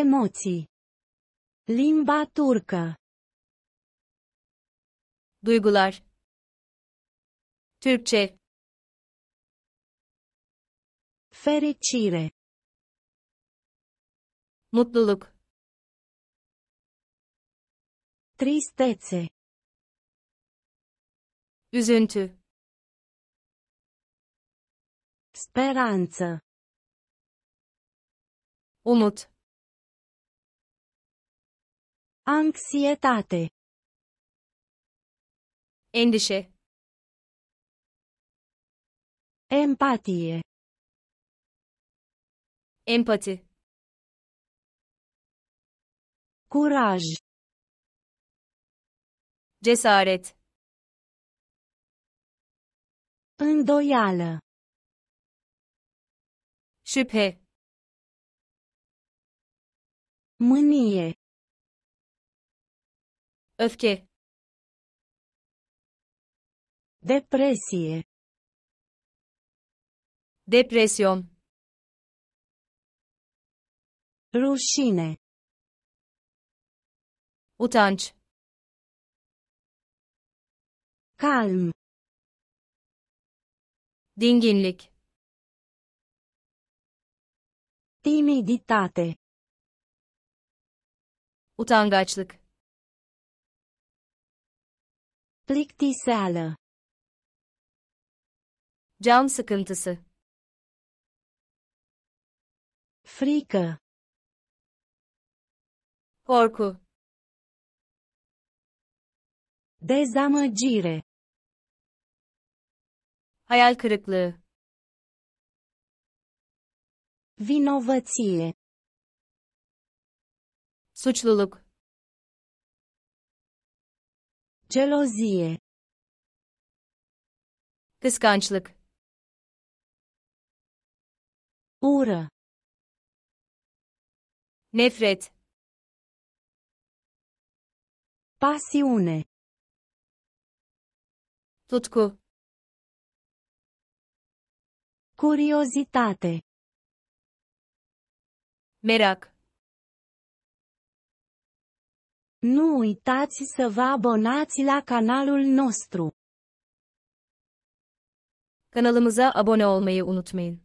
Emoții. Limba turcă. Duygular. Türkçe. Fericire. Mutluluk. Tristețe. Üzüntü. Speranță. Umut. Anxietate. Endișe. Empatie. empatie, Curaj. Cesaret. Îndoială. Şüphe. Mânie. Öfke. Depresije. Depresyon. Rușine. Utanç. kalm, Dinginlik. Timiditate. Utangaçlık. Plictiseală. Can sıkıntısı. Frică. Korku. Dezamăgire. Hayal kırıklığı. Vinovăție. Suçluluk. Gelozie. Kıskançlık. Uğra. Nefret. Pasiune. Tutku. Curiozitate. Merak. Nu uitați să vă abonați la canalul nostru. Kanalımıza abone olmayı unutmayın.